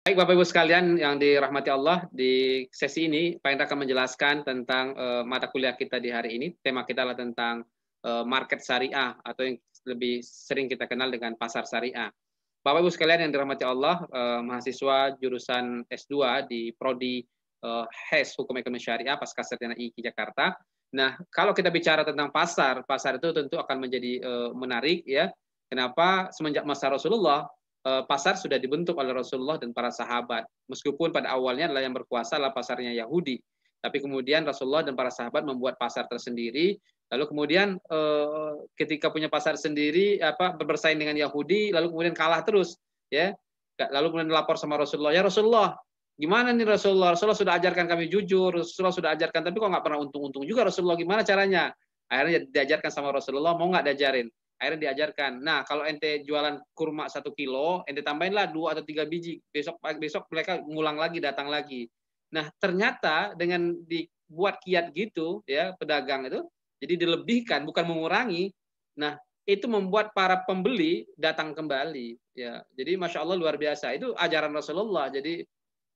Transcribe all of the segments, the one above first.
Baik Bapak Ibu sekalian yang dirahmati Allah, di sesi ini Pak Indra akan menjelaskan tentang uh, mata kuliah kita di hari ini. Tema kita adalah tentang uh, market syariah atau yang lebih sering kita kenal dengan pasar syariah. Bapak Ibu sekalian yang dirahmati Allah, uh, mahasiswa jurusan S2 di Prodi uh, HES Hukum Ekonomi Syariah Pasca Sarjana IKI Jakarta. Nah, kalau kita bicara tentang pasar, pasar itu tentu akan menjadi uh, menarik ya. Kenapa semenjak masa Rasulullah Eh, pasar sudah dibentuk oleh Rasulullah dan para sahabat. Meskipun pada awalnya adalah yang berkuasa adalah pasarnya Yahudi, tapi kemudian Rasulullah dan para sahabat membuat pasar tersendiri. Lalu kemudian eh, ketika punya pasar sendiri, apa bersaing dengan Yahudi, lalu kemudian kalah terus, ya. Lalu kemudian lapor sama Rasulullah, ya Rasulullah, gimana nih Rasulullah? Rasulullah sudah ajarkan kami jujur, Rasulullah sudah ajarkan, tapi kok nggak pernah untung-untung juga Rasulullah? Gimana caranya? Akhirnya diajarkan sama Rasulullah, mau nggak diajarin? Akhirnya diajarkan. Nah, kalau ente jualan kurma satu kilo, ente tambahinlah dua atau tiga biji. Besok besok mereka ngulang lagi, datang lagi. Nah, ternyata dengan dibuat kiat gitu, ya pedagang itu, jadi dilebihkan, bukan mengurangi. Nah, itu membuat para pembeli datang kembali. Ya, jadi masya Allah luar biasa. Itu ajaran Rasulullah. Jadi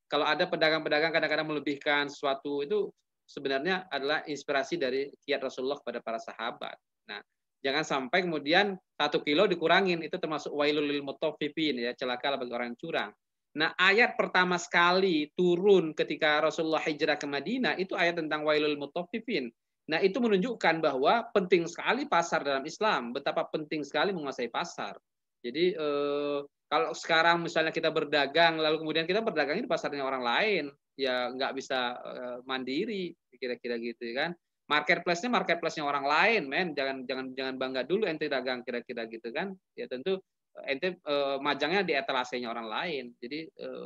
kalau ada pedagang-pedagang kadang-kadang melebihkan sesuatu itu sebenarnya adalah inspirasi dari kiat Rasulullah kepada para sahabat. Nah, Jangan sampai kemudian satu kilo dikurangin. Itu termasuk wailul lil mutaffifin ya, celakalah bagi orang curang. Nah, ayat pertama sekali turun ketika Rasulullah hijrah ke Madinah itu ayat tentang wailul mutaffifin. Nah, itu menunjukkan bahwa penting sekali pasar dalam Islam, betapa penting sekali menguasai pasar. Jadi eh, kalau sekarang misalnya kita berdagang lalu kemudian kita berdagang di pasarnya orang lain, ya nggak bisa eh, mandiri kira-kira gitu ya kan marketplace-nya marketplace-nya orang lain, men. Jangan jangan jangan bangga dulu ente dagang kira-kira gitu kan. Ya tentu eh, ente eh, majangnya di etalasenya orang lain. Jadi eh,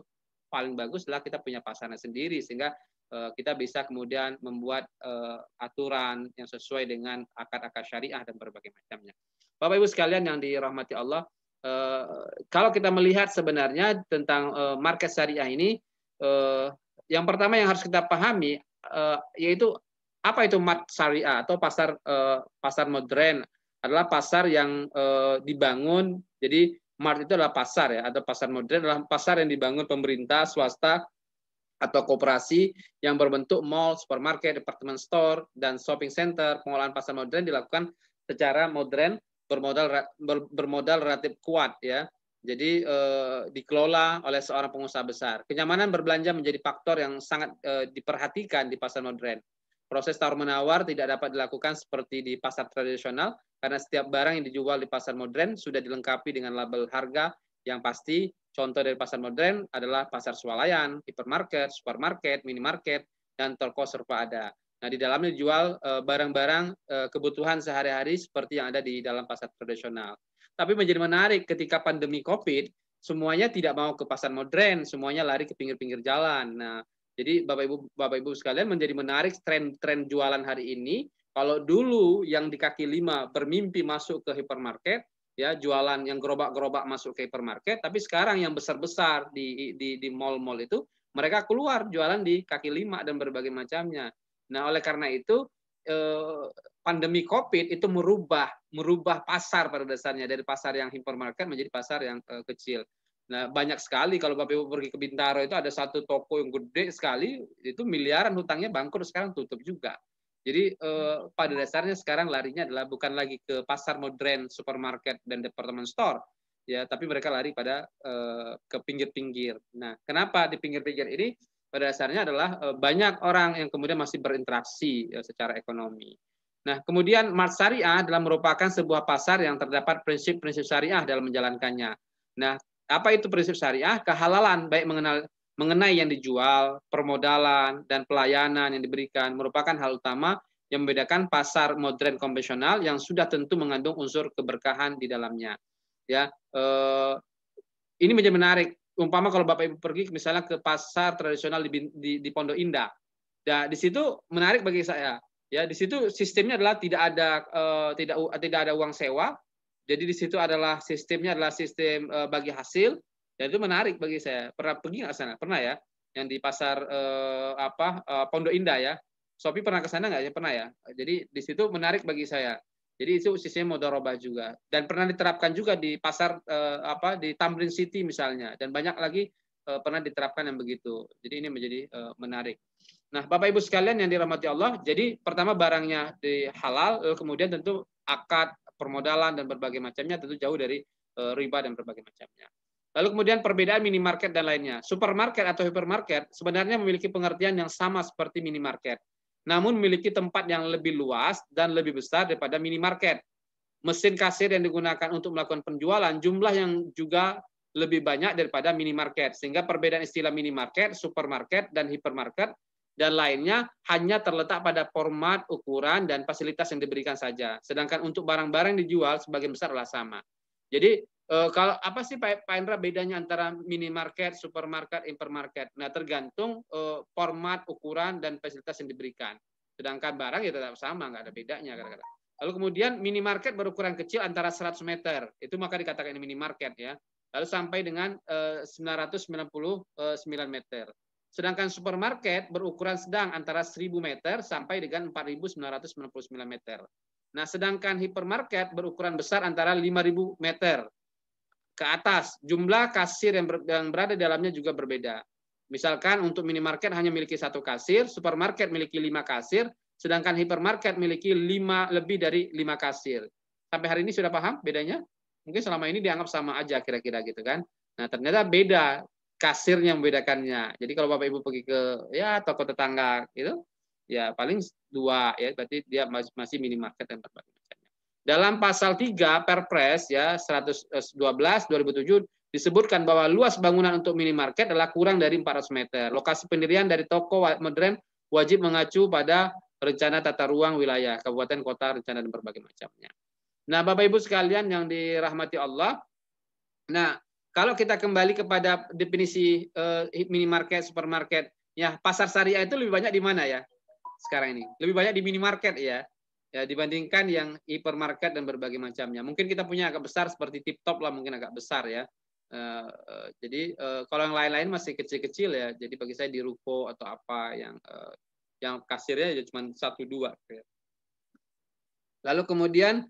paling bagus adalah kita punya pasarnya sendiri sehingga eh, kita bisa kemudian membuat eh, aturan yang sesuai dengan akad-akad syariah dan berbagai macamnya. Bapak Ibu sekalian yang dirahmati Allah, eh, kalau kita melihat sebenarnya tentang market syariah ini yang pertama yang harus kita pahami yaitu apa itu mart syariah atau pasar uh, pasar modern? Adalah pasar yang uh, dibangun. Jadi mart itu adalah pasar ya atau pasar modern adalah pasar yang dibangun pemerintah, swasta atau koperasi yang berbentuk mall, supermarket, department store, dan shopping center. Pengolahan pasar modern dilakukan secara modern bermodal ber, bermodal relatif kuat ya. Jadi eh, dikelola oleh seorang pengusaha besar. Kenyamanan berbelanja menjadi faktor yang sangat eh, diperhatikan di pasar modern. Proses tawar menawar tidak dapat dilakukan seperti di pasar tradisional karena setiap barang yang dijual di pasar modern sudah dilengkapi dengan label harga yang pasti. Contoh dari pasar modern adalah pasar swalayan, hipermarket, supermarket, minimarket, dan toko serba ada. Nah, di dalamnya dijual eh, barang-barang eh, kebutuhan sehari-hari seperti yang ada di dalam pasar tradisional. Tapi menjadi menarik ketika pandemi COVID, semuanya tidak mau ke pasar modern, semuanya lari ke pinggir-pinggir jalan. Nah, jadi Bapak Ibu Bapak Ibu sekalian menjadi menarik tren-tren jualan hari ini. Kalau dulu yang di kaki lima bermimpi masuk ke hipermarket, ya jualan yang gerobak-gerobak masuk ke hipermarket, tapi sekarang yang besar-besar di di di mall-mall itu mereka keluar jualan di kaki lima dan berbagai macamnya. Nah, oleh karena itu eh, pandemi Covid itu merubah merubah pasar pada dasarnya dari pasar yang hipermarket menjadi pasar yang eh, kecil. Nah, banyak sekali kalau Bapak Ibu pergi ke Bintaro itu ada satu toko yang gede sekali, itu miliaran hutangnya bangkrut sekarang tutup juga. Jadi eh, pada dasarnya sekarang larinya adalah bukan lagi ke pasar modern, supermarket dan department store, ya, tapi mereka lari pada eh, ke pinggir-pinggir. Nah, kenapa di pinggir-pinggir ini? Pada dasarnya adalah eh, banyak orang yang kemudian masih berinteraksi ya, secara ekonomi. Nah, kemudian mart syariah adalah merupakan sebuah pasar yang terdapat prinsip-prinsip syariah dalam menjalankannya. Nah, apa itu prinsip syariah? Kehalalan baik mengenal mengenai yang dijual, permodalan dan pelayanan yang diberikan merupakan hal utama yang membedakan pasar modern konvensional yang sudah tentu mengandung unsur keberkahan di dalamnya. Ya, eh, ini menjadi menarik. Umpama kalau Bapak Ibu pergi misalnya ke pasar tradisional di, di, di Pondok Indah, ya, di situ menarik bagi saya. Ya, di situ sistemnya adalah tidak ada eh, tidak tidak ada uang sewa, jadi di situ adalah sistemnya adalah sistem e, bagi hasil dan itu menarik bagi saya. Pernah pergi ke sana? Pernah ya? Yang di pasar e, apa e, Pondok Indah ya. Sopi pernah ke sana nggak ya? Pernah ya. Jadi di situ menarik bagi saya. Jadi itu sistem roba juga dan pernah diterapkan juga di pasar apa di Tamrin City misalnya dan banyak lagi pernah diterapkan yang begitu. Jadi ini menjadi menarik. Nah, Bapak Ibu sekalian yang dirahmati Allah, jadi pertama barangnya di halal, kemudian tentu akad permodalan dan berbagai macamnya tentu jauh dari eh, riba dan berbagai macamnya. Lalu kemudian perbedaan minimarket dan lainnya. Supermarket atau hypermarket sebenarnya memiliki pengertian yang sama seperti minimarket, namun memiliki tempat yang lebih luas dan lebih besar daripada minimarket. Mesin kasir yang digunakan untuk melakukan penjualan jumlah yang juga lebih banyak daripada minimarket. Sehingga perbedaan istilah minimarket, supermarket, dan hypermarket dan lainnya hanya terletak pada format, ukuran, dan fasilitas yang diberikan saja. Sedangkan untuk barang-barang dijual sebagian besar adalah sama. Jadi eh, kalau apa sih Pak, Indra bedanya antara minimarket, supermarket, hypermarket? Nah tergantung eh, format, ukuran, dan fasilitas yang diberikan. Sedangkan barang ya tetap sama, nggak ada bedanya kata-kata. Lalu kemudian minimarket berukuran kecil antara 100 meter, itu maka dikatakan minimarket ya. Lalu sampai dengan eh, 999 eh, meter. Sedangkan supermarket berukuran sedang antara 1000 meter sampai dengan 4999 meter. Nah, sedangkan hipermarket berukuran besar antara 5000 meter ke atas. Jumlah kasir yang, ber, yang berada di dalamnya juga berbeda. Misalkan untuk minimarket hanya memiliki satu kasir, supermarket memiliki lima kasir, sedangkan hipermarket memiliki lima lebih dari lima kasir. Sampai hari ini sudah paham bedanya? Mungkin selama ini dianggap sama aja kira-kira gitu kan. Nah, ternyata beda kasirnya membedakannya. Jadi kalau Bapak Ibu pergi ke ya toko tetangga gitu, ya paling dua ya berarti dia masih minimarket dan berbagai macamnya. Dalam pasal 3 Perpres ya 112 2007 eh, disebutkan bahwa luas bangunan untuk minimarket adalah kurang dari 400 meter. Lokasi pendirian dari toko modern wajib mengacu pada rencana tata ruang wilayah kabupaten kota rencana dan berbagai macamnya. Nah, Bapak Ibu sekalian yang dirahmati Allah, nah kalau kita kembali kepada definisi uh, minimarket, supermarket, ya pasar syariah itu lebih banyak di mana ya sekarang ini? Lebih banyak di minimarket ya, ya dibandingkan yang hypermarket dan berbagai macamnya. Mungkin kita punya agak besar seperti tip top lah, mungkin agak besar ya. Uh, uh, jadi uh, kalau yang lain-lain masih kecil-kecil ya. Jadi bagi saya di ruko atau apa yang uh, yang kasirnya ya cuma satu dua. Ya. Lalu kemudian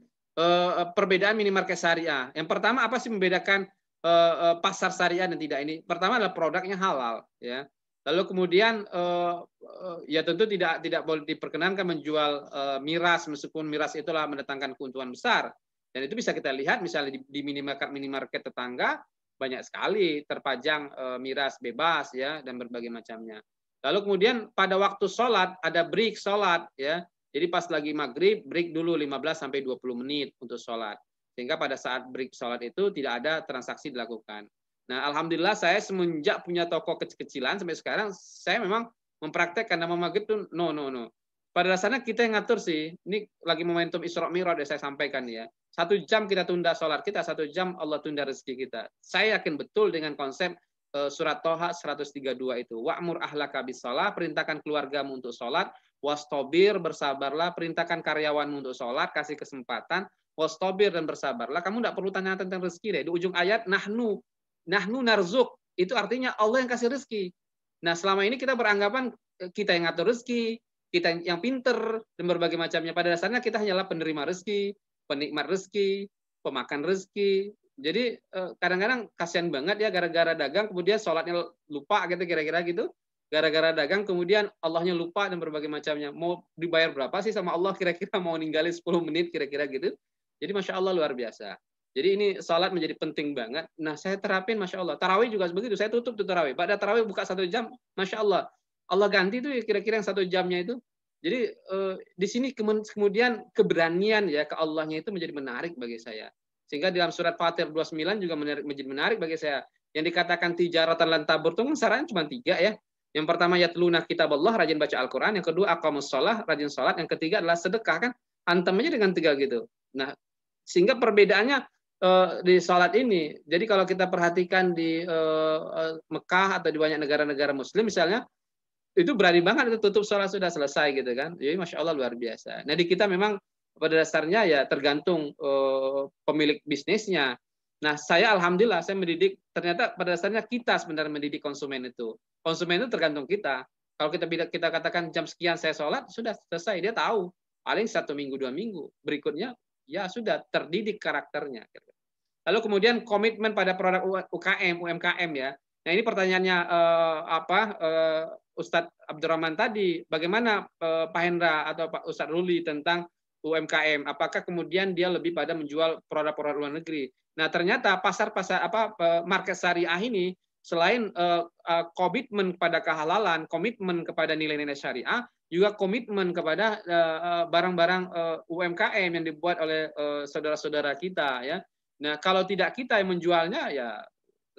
perbedaan minimarket syariah. Yang pertama apa sih membedakan uh, pasar syariah dan tidak ini. Pertama adalah produknya halal, ya. Lalu kemudian uh, uh, ya tentu tidak tidak boleh diperkenankan menjual uh, miras meskipun miras itulah mendatangkan keuntungan besar. Dan itu bisa kita lihat misalnya di, di minimarket minimarket tetangga banyak sekali terpajang miras bebas ya dan berbagai macamnya. Lalu kemudian pada waktu sholat ada break sholat ya. Jadi pas lagi maghrib break dulu 15 sampai 20 menit untuk sholat. Sehingga pada saat break sholat itu tidak ada transaksi dilakukan. Nah, alhamdulillah saya semenjak punya toko kecil-kecilan sampai sekarang saya memang mempraktekkan nama maghrib itu no no no. Pada dasarnya kita yang ngatur sih. Ini lagi momentum Isra Mi'raj saya sampaikan ya. Satu jam kita tunda sholat kita, satu jam Allah tunda rezeki kita. Saya yakin betul dengan konsep eh, surat Toha 132 itu. Wa'mur ahlaka bis sholat, perintahkan keluargamu untuk sholat. Was Tobir bersabarlah, perintahkan karyawanmu untuk sholat, kasih kesempatan wastabir dan bersabarlah. Kamu tidak perlu tanya tentang rezeki deh. Di ujung ayat nahnu nahnu narzuk itu artinya Allah yang kasih rezeki. Nah selama ini kita beranggapan e, kita yang ngatur rezeki, kita yang pinter dan berbagai macamnya. Pada dasarnya kita hanyalah penerima rezeki, penikmat rezeki, pemakan rezeki. Jadi e, kadang-kadang kasihan banget ya gara-gara dagang kemudian sholatnya lupa gitu kira-kira gitu. Gara-gara dagang kemudian Allahnya lupa dan berbagai macamnya. Mau dibayar berapa sih sama Allah kira-kira mau ninggalin 10 menit kira-kira gitu. Jadi masya Allah luar biasa. Jadi ini salat menjadi penting banget. Nah saya terapin masya Allah. Tarawih juga begitu. Saya tutup tuh tarawih. Pada tarawih buka satu jam, masya Allah. Allah ganti tuh ya kira-kira yang satu jamnya itu. Jadi eh, di sini kemudian keberanian ya ke Allahnya itu menjadi menarik bagi saya. Sehingga dalam surat Fatir 29 juga menarik, menjadi menarik bagi saya. Yang dikatakan tijaratan lantabur itu kan saran cuma tiga ya. Yang pertama ya telunah kitab Allah, rajin baca Al-Quran. Yang kedua akamus sholah, rajin sholat. Yang ketiga adalah sedekah kan. Antam dengan tiga gitu. Nah sehingga perbedaannya eh, di sholat ini. Jadi kalau kita perhatikan di eh, eh, Mekah atau di banyak negara-negara Muslim misalnya, itu berani banget itu tutup sholat sudah selesai gitu kan. Jadi masya Allah luar biasa. Nah di kita memang pada dasarnya ya tergantung pemilik bisnisnya. Nah saya alhamdulillah saya mendidik ternyata pada dasarnya kita sebenarnya mendidik konsumen itu. Konsumen itu tergantung kita. Kalau kita kita katakan jam sekian saya sholat sudah selesai dia tahu paling satu minggu dua minggu berikutnya ya sudah terdidik karakternya. Lalu kemudian komitmen pada produk UKM, UMKM ya. Nah ini pertanyaannya eh, apa eh, Ustadz Abdurrahman tadi, bagaimana eh, Pak Hendra atau Pak Ustadz Ruli tentang UMKM? Apakah kemudian dia lebih pada menjual produk-produk luar negeri? Nah ternyata pasar-pasar apa eh, market syariah ini selain uh, uh, komitmen kepada kehalalan, komitmen kepada nilai-nilai syariah, juga komitmen kepada eh, barang-barang uh, uh, UMKM yang dibuat oleh saudara-saudara uh, kita ya. Nah, kalau tidak kita yang menjualnya ya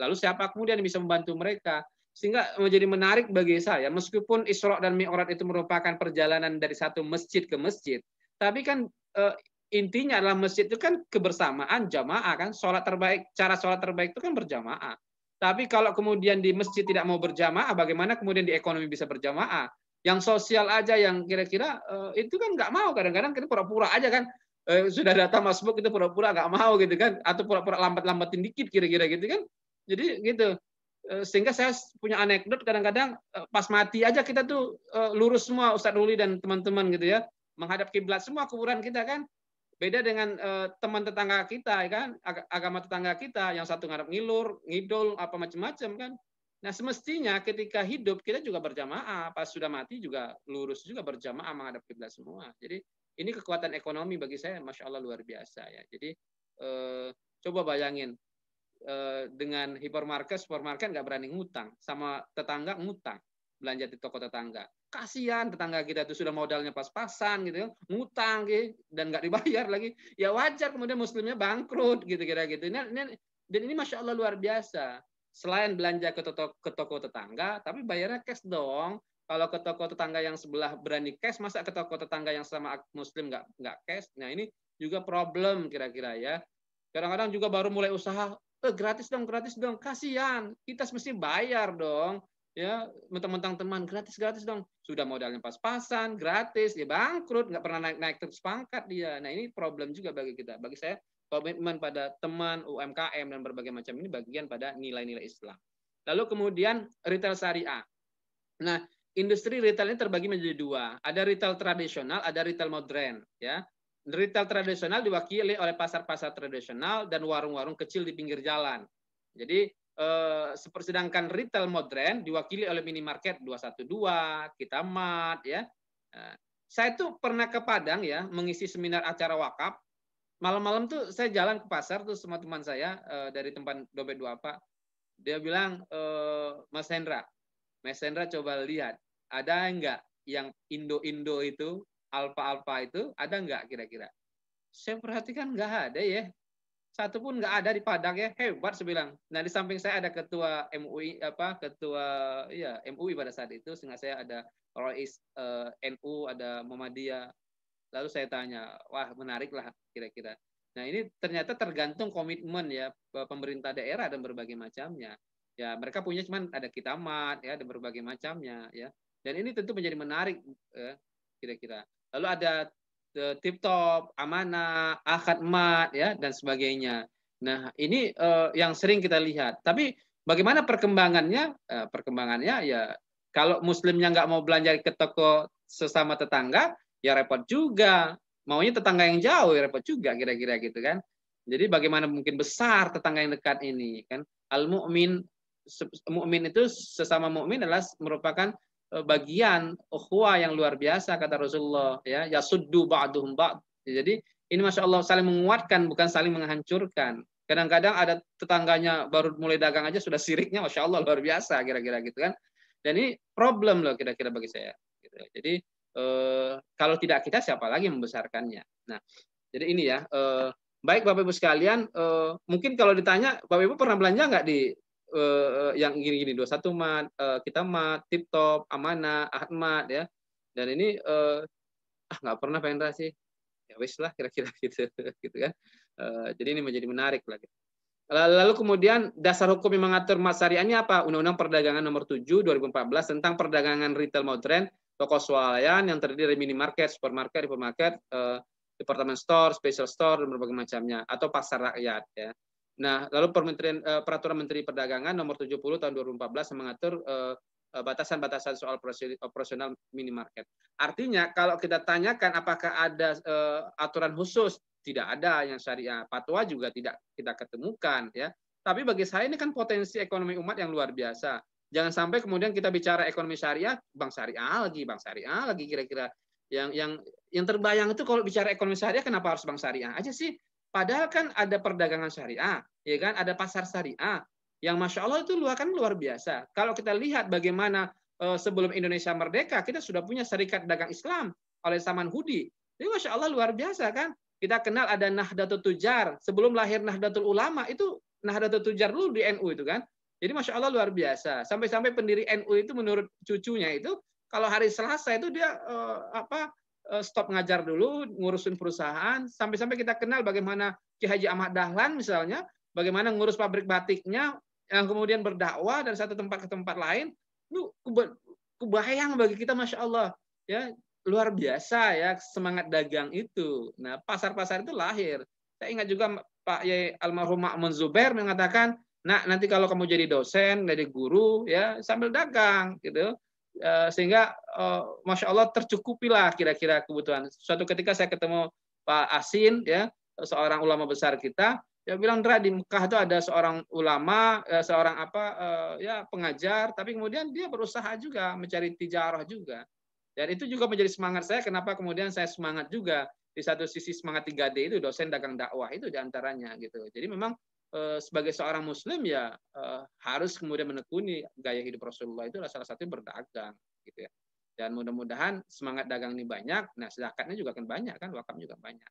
lalu siapa kemudian yang bisa membantu mereka? Sehingga menjadi menarik bagi saya meskipun Isra dan Mi'raj itu merupakan perjalanan dari satu masjid ke masjid, tapi kan intinya adalah masjid itu kan kebersamaan jamaah kan, sholat terbaik, cara sholat terbaik itu kan berjamaah tapi kalau kemudian di masjid tidak mau berjamaah, bagaimana kemudian di ekonomi bisa berjamaah? Yang sosial aja yang kira-kira eh, itu kan nggak mau. Kadang-kadang kita pura-pura aja kan. Eh, sudah datang masbuk itu pura-pura nggak mau gitu kan. Atau pura-pura lambat-lambatin dikit kira-kira gitu kan. Jadi gitu. Eh, sehingga saya punya anekdot kadang-kadang eh, pas mati aja kita tuh eh, lurus semua Ustadz Ruli dan teman-teman gitu ya. Menghadap kiblat semua kuburan kita kan. Beda dengan eh, teman tetangga kita, ya kan? Ag agama tetangga kita yang satu ngarep ngilur, ngidol, apa macam-macam kan. Nah semestinya ketika hidup kita juga berjamaah, pas sudah mati juga lurus juga berjamaah menghadap kiblat semua. Jadi ini kekuatan ekonomi bagi saya, masya Allah luar biasa ya. Jadi eh, coba bayangin eh, dengan hipermarket, supermarket nggak berani ngutang, sama tetangga ngutang belanja di toko tetangga kasihan tetangga kita itu sudah modalnya pas-pasan gitu ya, ngutang gitu, dan nggak dibayar lagi ya wajar kemudian muslimnya bangkrut gitu kira gitu ini, ini dan ini masya Allah luar biasa selain belanja ke toko, ke toko tetangga tapi bayarnya cash dong kalau ke toko tetangga yang sebelah berani cash masa ke toko tetangga yang sama muslim nggak nggak cash nah ini juga problem kira-kira ya kadang-kadang juga baru mulai usaha eh, gratis dong gratis dong kasihan kita mesti bayar dong ya mentang-mentang teman gratis gratis dong sudah modalnya pas-pasan gratis dia bangkrut nggak pernah naik-naik terus pangkat dia nah ini problem juga bagi kita bagi saya komitmen pada teman UMKM dan berbagai macam ini bagian pada nilai-nilai Islam lalu kemudian retail syariah nah industri retail ini terbagi menjadi dua ada retail tradisional ada retail modern ya retail tradisional diwakili oleh pasar-pasar tradisional dan warung-warung kecil di pinggir jalan jadi eh, sedangkan retail modern diwakili oleh minimarket 212, mat ya. Eh, saya tuh pernah ke Padang ya mengisi seminar acara wakaf. Malam-malam tuh saya jalan ke pasar tuh sama teman saya eh, dari tempat dompet dua apa. Dia bilang eh, Mas Hendra, Mas Hendra coba lihat ada enggak yang Indo-Indo itu, alfa-alfa itu ada enggak kira-kira? Saya perhatikan enggak ada ya satu pun nggak ada di Padang ya hebat saya bilang. Nah di samping saya ada ketua MUI apa ketua ya MUI pada saat itu sehingga saya ada Rois eh, NU ada Muhammadiyah. Lalu saya tanya, wah menarik lah kira-kira. Nah ini ternyata tergantung komitmen ya pemerintah daerah dan berbagai macamnya. Ya mereka punya cuman ada kitamat ya dan berbagai macamnya ya. Dan ini tentu menjadi menarik ya, kira-kira. Ya, kira -kira. Lalu ada tip top, amanah, akad mat ya dan sebagainya. Nah, ini uh, yang sering kita lihat. Tapi bagaimana perkembangannya? Uh, perkembangannya ya kalau muslimnya nggak mau belanja ke toko sesama tetangga, ya repot juga. Maunya tetangga yang jauh ya repot juga kira-kira gitu kan. Jadi bagaimana mungkin besar tetangga yang dekat ini kan? Al mukmin mukmin itu sesama mukmin adalah merupakan Eh, bagian ukhuwah yang luar biasa kata Rasulullah ya yasuddu ba'duhum ba'd. Jadi ini masya Allah saling menguatkan bukan saling menghancurkan. Kadang-kadang ada tetangganya baru mulai dagang aja sudah siriknya masya Allah luar biasa kira-kira gitu kan. Dan ini problem loh kira-kira bagi saya. Gitu. Jadi eh, kalau tidak kita siapa lagi membesarkannya. Nah jadi ini ya eh, baik Bapak Ibu sekalian eh, mungkin kalau ditanya Bapak Ibu pernah belanja nggak di Eh, eh, yang gini-gini satu mat, eh, kita mat, tip top, amanah, ahmad ya. Dan ini eh, ah nggak pernah pengen sih. Ya wis lah kira-kira gitu gitu kan. Eh, jadi ini menjadi menarik lagi. Lalu kemudian dasar hukum yang mengatur mas apa? Undang-Undang Perdagangan Nomor 7 2014 tentang perdagangan retail modern, toko swalayan yang terdiri dari minimarket, supermarket, hypermarket, eh, department store, special store, dan berbagai macamnya, atau pasar rakyat ya. Nah, lalu Permenterian, eh, Peraturan Menteri Perdagangan Nomor 70 Tahun 2014 mengatur eh, eh, batasan-batasan soal operasional minimarket. Artinya, kalau kita tanyakan apakah ada aturan khusus, tidak ada yang syariah. patwa juga tidak kita ketemukan, ya. Tapi bagi saya ini kan potensi ekonomi umat yang luar biasa. Jangan sampai kemudian kita bicara ekonomi syariah, bank syariah lagi, bank syariah lagi kira-kira yang yang yang terbayang itu kalau bicara ekonomi syariah kenapa harus bank syariah aja sih? Padahal kan ada perdagangan syariah, ya kan? Ada pasar syariah yang masya Allah itu luar kan luar biasa. Kalau kita lihat bagaimana eh, sebelum Indonesia merdeka, kita sudah punya Serikat Dagang Islam oleh Saman Hudi. Ini masya Allah luar biasa kan? Kita kenal ada Nahdlatul Tujar. Sebelum lahir Nahdlatul Ulama itu Nahdlatul Tujar dulu di NU itu kan. Jadi masya Allah luar biasa. Sampai-sampai pendiri NU itu menurut cucunya itu kalau hari Selasa itu dia eh, apa Eh, stop ngajar dulu, ngurusin perusahaan, sampai-sampai kita kenal bagaimana Ki Haji Ahmad Dahlan misalnya, bagaimana ngurus pabrik batiknya, yang kemudian berdakwah dari satu tempat ke tempat lain, itu kebayang bagi kita, masya Allah, ya luar biasa ya semangat dagang itu. Nah pasar-pasar itu lahir. Saya ingat juga Pak Yai almarhum Makmun Zubair mengatakan, nah nanti kalau kamu jadi dosen, jadi guru, ya sambil dagang gitu Eh, sehingga eh, masya Allah tercukupilah kira-kira kebutuhan. Suatu ketika saya ketemu Pak Asin ya seorang ulama besar kita dia bilang Dra, di Mekah itu ada seorang ulama eh, seorang apa ya pengajar tapi kemudian dia berusaha juga mencari tijarah juga dan itu juga menjadi semangat saya kenapa kemudian saya semangat juga di satu sisi semangat 3D itu dosen dagang dakwah itu diantaranya gitu jadi memang sebagai seorang muslim ya harus kemudian menekuni gaya hidup Rasulullah itu adalah salah satu berdagang gitu ya. Dan mudah-mudahan semangat dagang ini banyak, nah zakatnya juga akan banyak kan, wakaf juga banyak.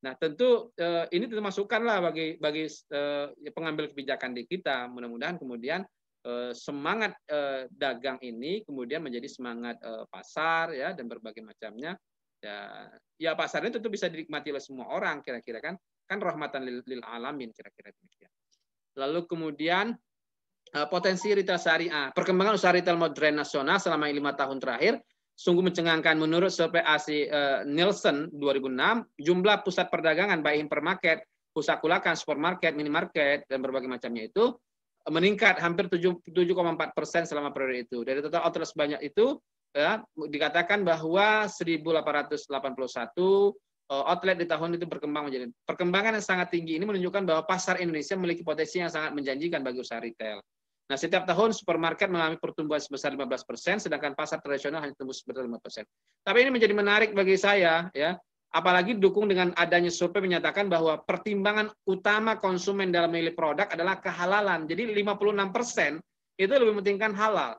Nah, tentu eh, ini tentu lah bagi bagi eh, ya pengambil kebijakan di kita. Mudah-mudahan kemudian eh, semangat eh, dagang ini kemudian menjadi semangat eh, pasar ya dan berbagai macamnya. Ya, ya pasarnya tentu bisa dinikmati oleh semua orang kira-kira kan. Kan rahmatan lil, lil alamin kira-kira demikian. Lalu kemudian Eh, potensi retail syariah. Perkembangan usaha retail modern nasional selama lima tahun terakhir sungguh mencengangkan. Menurut survei ASI uh, eh, Nielsen 2006, jumlah pusat perdagangan baik hypermarket, pusat kulakan, supermarket, minimarket, dan berbagai macamnya itu eh, meningkat hampir 7,4 persen selama periode itu. Dari total outlet sebanyak itu, ya, dikatakan bahwa 1.881 outlet di tahun itu berkembang menjadi perkembangan yang sangat tinggi ini menunjukkan bahwa pasar Indonesia memiliki potensi yang sangat menjanjikan bagi usaha retail. Nah, setiap tahun supermarket mengalami pertumbuhan sebesar 15%, sedangkan pasar tradisional hanya tumbuh sebesar 5%. Tapi ini menjadi menarik bagi saya, ya. Apalagi dukung dengan adanya survei menyatakan bahwa pertimbangan utama konsumen dalam memilih produk adalah kehalalan. Jadi 56% itu lebih pentingkan halal.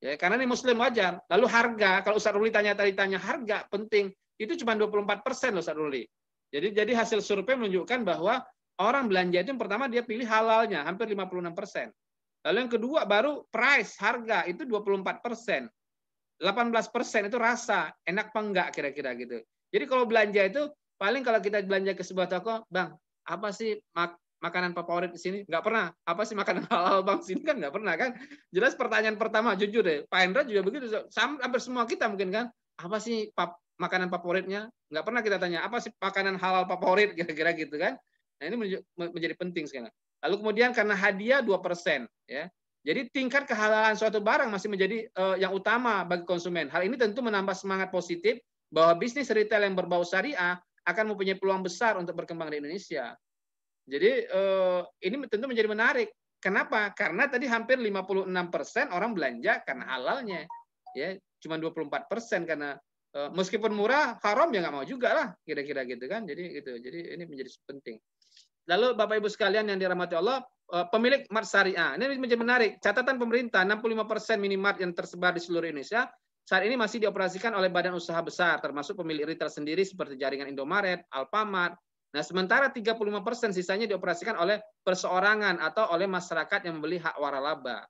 Ya, karena ini muslim wajar. Lalu harga, kalau Ustaz Ruli tanya tadi tanya harga penting, itu cuma 24% loh Ustaz Ruli. Jadi jadi hasil survei menunjukkan bahwa orang belanja itu yang pertama dia pilih halalnya, hampir 56%. Lalu yang kedua baru price, harga itu 24 persen. 18 persen itu rasa, enak apa enggak kira-kira gitu. Jadi kalau belanja itu paling kalau kita belanja ke sebuah toko, bang, apa sih mak makanan favorit di sini? Enggak pernah. Apa sih makanan halal bang sini kan enggak pernah kan? Jelas pertanyaan pertama jujur deh. Pak Hendra juga begitu. Sam hampir semua kita mungkin kan. Apa sih pap makanan favoritnya? Enggak pernah kita tanya. Apa sih makanan halal favorit kira-kira gitu kan? Nah ini menjadi penting sekarang. Lalu kemudian karena hadiah 2%, ya. Jadi tingkat kehalalan suatu barang masih menjadi uh, yang utama bagi konsumen. Hal ini tentu menambah semangat positif bahwa bisnis retail yang berbau syariah akan mempunyai peluang besar untuk berkembang di Indonesia. Jadi uh, ini tentu menjadi menarik. Kenapa? Karena tadi hampir 56% orang belanja karena halalnya. Ya, cuma 24% karena eh, meskipun murah haram ya nggak mau juga lah kira-kira gitu kan. Jadi gitu. Jadi ini menjadi penting. Lalu Bapak Ibu sekalian yang dirahmati Allah, eh, pemilik mart syariah. Ini menjadi menarik. Catatan pemerintah 65% minimart yang tersebar di seluruh Indonesia saat ini masih dioperasikan oleh badan usaha besar termasuk pemilik retail sendiri seperti jaringan Indomaret, Alfamart. Nah, sementara 35% sisanya dioperasikan oleh perseorangan atau oleh masyarakat yang membeli hak waralaba.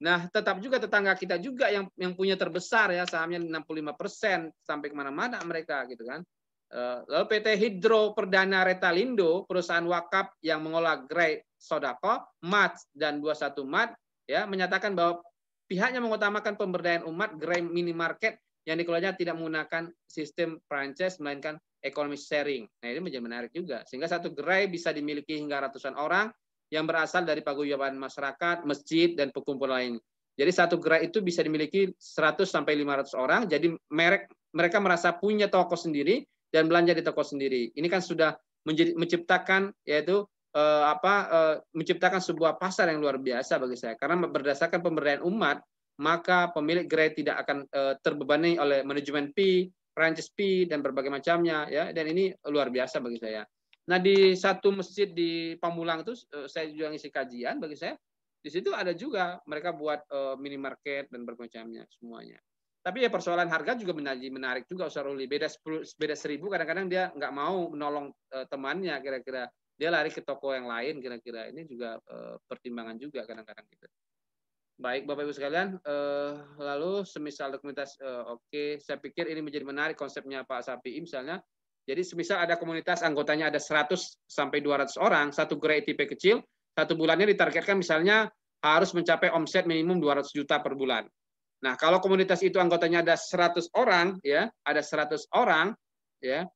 Nah, tetap juga tetangga kita juga yang yang punya terbesar ya sahamnya 65% sampai kemana-mana mereka gitu kan. Eh, lalu PT Hidro Perdana Retalindo, perusahaan wakaf yang mengolah gerai sodako, MAT dan 21 MAT, ya, menyatakan bahwa pihaknya mengutamakan pemberdayaan umat gerai minimarket yang dikelolanya tidak menggunakan sistem franchise, melainkan ekonomi sharing. Nah, ini menjadi menarik juga. Sehingga satu gerai bisa dimiliki hingga ratusan orang yang berasal dari paguyuban masyarakat, masjid, dan perkumpulan lain. Jadi satu gerai itu bisa dimiliki 100 sampai 500 orang. Jadi merek mereka merasa punya toko sendiri dan belanja di toko sendiri. Ini kan sudah menjadi menciptakan yaitu eh, apa eh, menciptakan sebuah pasar yang luar biasa bagi saya karena berdasarkan pemberdayaan umat maka pemilik gerai tidak akan eh, terbebani oleh manajemen P, franchise P, dan berbagai macamnya ya dan ini luar biasa bagi saya. Nah di satu masjid di Pamulang itu eh, saya juga ngisi kajian bagi saya di situ ada juga mereka buat uh, minimarket dan berbagai macamnya semuanya. Tapi ya persoalan harga juga menarik, juga Ustaz Ruli. Beda 10, beda seribu kadang-kadang dia nggak mau menolong uh, temannya kira-kira. Dia lari ke toko yang lain kira-kira. Ini juga uh, pertimbangan juga kadang-kadang gitu. Baik Bapak Ibu sekalian, uh, lalu semisal komunitas uh, oke, okay. saya pikir ini menjadi menarik konsepnya Pak Sapi misalnya. Jadi semisal ada komunitas anggotanya ada 100 sampai 200 orang, satu gerai ITP kecil, satu bulannya ditargetkan misalnya harus mencapai omset minimum 200 juta per bulan. Nah, kalau komunitas itu anggotanya ada 100 orang, ya, ada 100 orang, ya,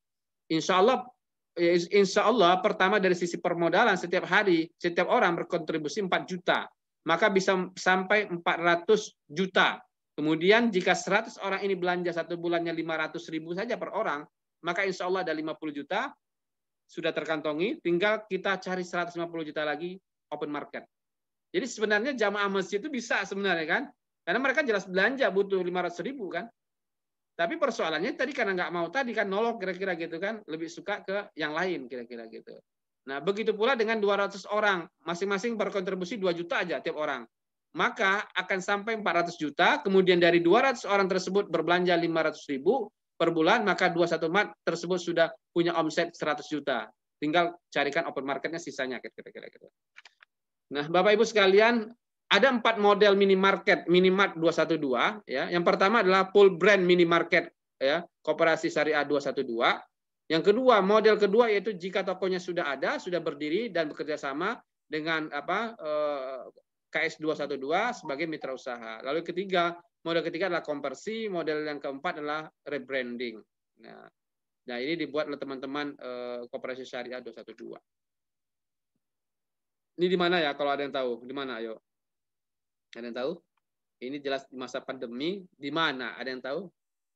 insya Allah, ya, insya Allah pertama dari sisi permodalan setiap hari, setiap orang berkontribusi 4 juta, maka bisa sampai 400 juta. Kemudian jika 100 orang ini belanja satu bulannya 500 ribu saja per orang, maka insya Allah ada 50 juta sudah terkantongi, tinggal kita cari 150 juta lagi open market. Jadi sebenarnya jamaah masjid itu bisa sebenarnya kan, karena mereka jelas belanja butuh 500 ribu kan. Tapi persoalannya tadi karena nggak mau tadi kan nolok kira-kira gitu kan. Lebih suka ke yang lain kira-kira gitu. Nah begitu pula dengan 200 orang. Masing-masing berkontribusi 2 juta aja tiap orang. Maka akan sampai 400 juta. Kemudian dari 200 orang tersebut berbelanja 500 ribu per bulan. Maka 21 mat tersebut sudah punya omset 100 juta. Tinggal carikan open marketnya sisanya kira-kira gitu. Nah Bapak Ibu sekalian ada empat model minimarket minimart 212 ya. Yang pertama adalah full brand minimarket ya, Koperasi Syariah 212. Yang kedua, model kedua yaitu jika tokonya sudah ada, sudah berdiri dan bekerja sama dengan apa eh, KS 212 sebagai mitra usaha. Lalu ketiga, model ketiga adalah konversi, model yang keempat adalah rebranding. Nah, nah ini dibuat oleh teman-teman eh, Koperasi Syariah 212. Ini di mana ya kalau ada yang tahu? Di mana ayo? Ada yang tahu? Ini jelas di masa pandemi di mana? Ada yang tahu?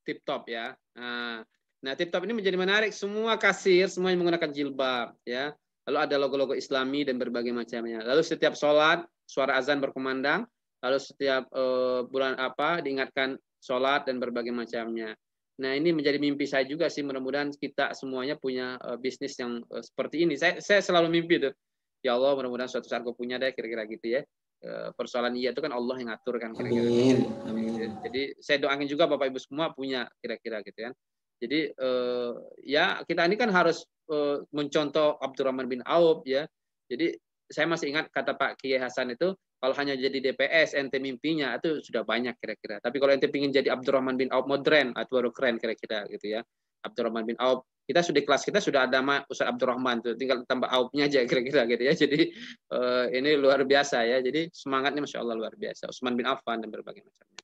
Tip top ya. Ah, nah, tip top ini menjadi menarik. Semua kasir, semuanya menggunakan jilbab ya. Lalu ada logo-logo Islami dan berbagai macamnya. Lalu setiap sholat suara azan berkumandang. Lalu setiap uh, bulan apa diingatkan sholat dan berbagai macamnya. Nah ini menjadi mimpi saya juga sih mudah-mudahan kita semuanya punya uh, bisnis yang uh, seperti ini. Saya saya selalu mimpi tuh. Ya Allah mudah-mudahan suatu saat gue punya deh kira-kira gitu ya. Eh, persoalan iya itu kan Allah yang ngatur kan kira-kira. Amin. Amin. Jadi saya doakan juga Bapak Ibu semua punya kira-kira gitu kan. Jadi eh, ya kita ini kan harus eh, mencontoh Abdurrahman bin Auf ya. Jadi saya masih ingat kata Pak Kiai Hasan itu kalau hanya jadi DPS ente mimpinya itu sudah banyak kira-kira. Tapi kalau ente ingin jadi Abdurrahman bin Auf modern atau baru keren kira-kira gitu ya. Abdurrahman bin Auf kita sudah di kelas kita sudah ada ma Ustaz Abdurrahman tuh tinggal tambah aupnya aja kira-kira gitu ya jadi uh, ini luar biasa ya jadi semangatnya masya Allah luar biasa usman bin Affan dan berbagai macamnya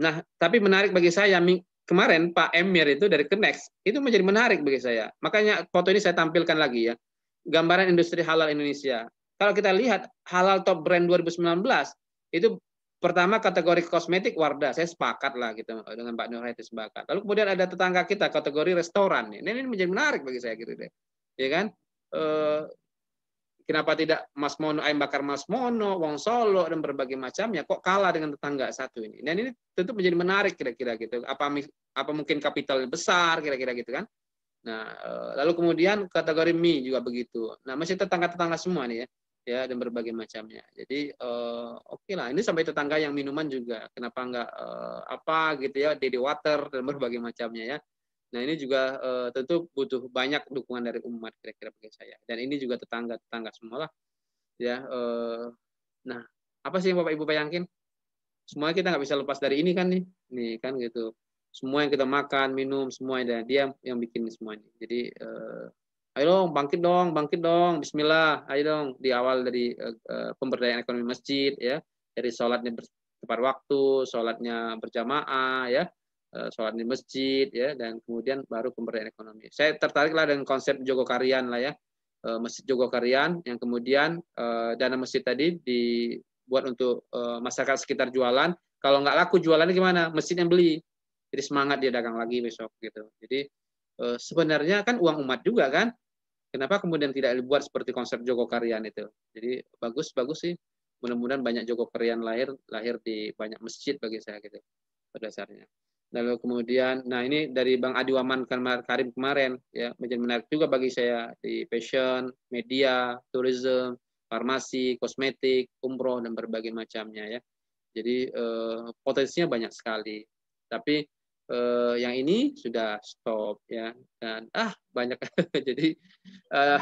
nah tapi menarik bagi saya kemarin Pak Emir itu dari Kenex itu menjadi menarik bagi saya makanya foto ini saya tampilkan lagi ya gambaran industri halal Indonesia kalau kita lihat halal top brand 2019 itu Pertama kategori kosmetik Wardah, saya sepakat lah gitu dengan Pak Nurhayati sepakat. Lalu kemudian ada tetangga kita kategori restoran. Ini, ini menjadi menarik bagi saya gitu deh. Ya kan? E, kenapa tidak Mas Mono, ayam bakar Mas Mono, Wong Solo dan berbagai macamnya kok kalah dengan tetangga satu ini. Dan ini tentu menjadi menarik kira-kira gitu. Apa apa mungkin kapital besar kira-kira gitu kan? Nah, e, lalu kemudian kategori mie juga begitu. Nah, masih tetangga-tetangga semua nih ya ya dan berbagai macamnya. Jadi uh, oke okay lah ini sampai tetangga yang minuman juga kenapa nggak uh, apa gitu ya dede water dan berbagai macamnya ya. Nah ini juga uh, tentu butuh banyak dukungan dari umat kira-kira bagi saya dan ini juga tetangga tetangga semualah ya. Uh, nah apa sih yang bapak ibu bayangin? semua kita nggak bisa lepas dari ini kan nih, nih kan gitu. Semua yang kita makan, minum, semua dia yang bikin semuanya. Jadi uh, ayo dong bangkit dong bangkit dong Bismillah ayo dong di awal dari uh, pemberdayaan ekonomi masjid ya dari sholatnya tepat waktu sholatnya berjamaah ya uh, sholat di masjid ya dan kemudian baru pemberdayaan ekonomi saya tertarik lah dengan konsep Jogokarian lah ya uh, masjid Jogokarian yang kemudian uh, dana masjid tadi dibuat untuk uh, masyarakat sekitar jualan kalau nggak laku jualannya gimana masjid yang beli jadi semangat dia dagang lagi besok gitu jadi sebenarnya kan uang umat juga kan Kenapa kemudian tidak dibuat seperti konsep Joko Karyan itu? Jadi bagus bagus sih. Mudah-mudahan banyak Joko Karyan lahir lahir di banyak masjid bagi saya gitu pada dasarnya. Lalu kemudian, nah ini dari Bang Adi Waman Karim kemarin ya menjadi menarik juga bagi saya di fashion, media, tourism, farmasi, kosmetik, umroh dan berbagai macamnya ya. Jadi eh, potensinya banyak sekali. Tapi eh, yang ini sudah stop ya dan ah banyak jadi eh,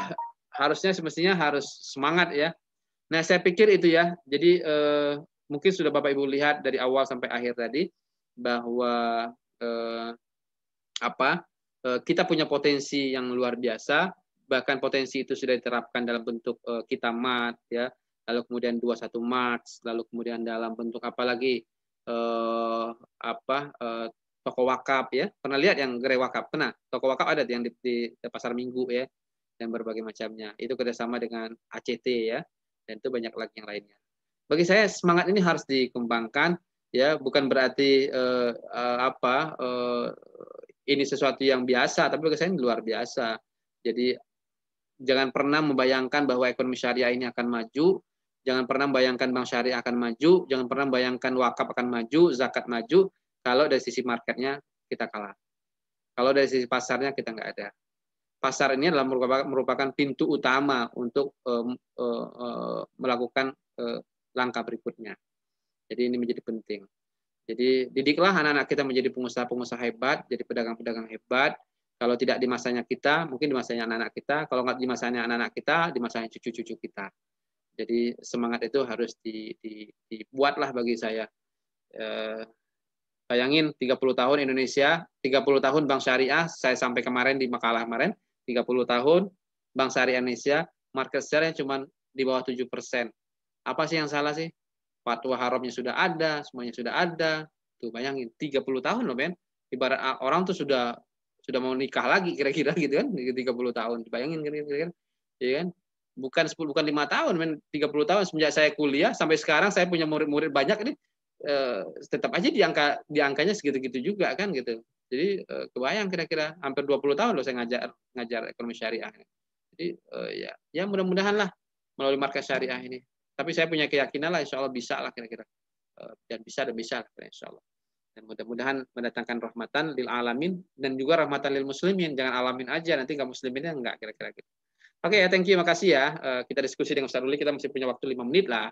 harusnya semestinya harus semangat ya nah saya pikir itu ya jadi eh, mungkin sudah bapak ibu lihat dari awal sampai akhir tadi bahwa eh, apa eh, kita punya potensi yang luar biasa bahkan potensi itu sudah diterapkan dalam bentuk eh, kita mat ya lalu kemudian 21 mat lalu kemudian dalam bentuk apa lagi eh, apa eh, toko wakaf ya. Pernah lihat yang gerai wakaf? Pernah. Toko wakaf ada yang di, di, di pasar Minggu ya dan berbagai macamnya. Itu kerjasama dengan ACT ya dan itu banyak lagi yang lainnya. Bagi saya semangat ini harus dikembangkan ya bukan berarti uh, uh, apa uh, ini sesuatu yang biasa tapi bagi saya ini luar biasa. Jadi jangan pernah membayangkan bahwa ekonomi syariah ini akan maju jangan pernah bayangkan bank syariah akan maju, jangan pernah bayangkan wakaf akan maju, zakat maju, kalau dari sisi marketnya kita kalah. Kalau dari sisi pasarnya kita nggak ada. Pasar ini adalah merupakan, pintu utama untuk e, e, melakukan e, langkah berikutnya. Jadi ini menjadi penting. Jadi didiklah anak-anak kita menjadi pengusaha-pengusaha hebat, jadi pedagang-pedagang hebat. Kalau tidak di masanya kita, mungkin di masanya anak-anak kita. Kalau nggak di masanya anak-anak kita, di masanya cucu-cucu kita. Jadi semangat itu harus dibuatlah bagi saya. Eh, Bayangin 30 tahun Indonesia, 30 tahun Bank Syariah, saya sampai kemarin di makalah kemarin, 30 tahun Bank Syariah Indonesia, market share-nya cuma di bawah 7%. Apa sih yang salah sih? Fatwa haramnya sudah ada, semuanya sudah ada. Tuh bayangin 30 tahun loh, Ben. Ibarat ah, orang tuh sudah sudah mau nikah lagi kira-kira gitu kan 30 tahun. Bayangin kira-kira. Ya kan? Bukan 10 bukan 5 tahun, men 30 tahun semenjak saya kuliah sampai sekarang saya punya murid-murid banyak ini eh, tetap aja di angka di angkanya segitu-gitu juga kan gitu. Jadi eh, kebayang kira-kira hampir 20 tahun loh saya ngajar ngajar ekonomi syariah. Jadi eh, ya ya mudah-mudahan lah melalui markas syariah ini. Tapi saya punya keyakinan lah insya Allah bisa lah kira-kira. eh, Dan bisa dan bisa lah insya Allah. Dan mudah-mudahan mendatangkan rahmatan lil alamin dan juga rahmatan lil muslimin. Jangan alamin aja nanti nggak musliminnya nggak kira-kira gitu. Oke okay, ya, thank you, makasih ya. Eh, kita diskusi dengan Ustaz Ruli, kita masih punya waktu lima menit lah.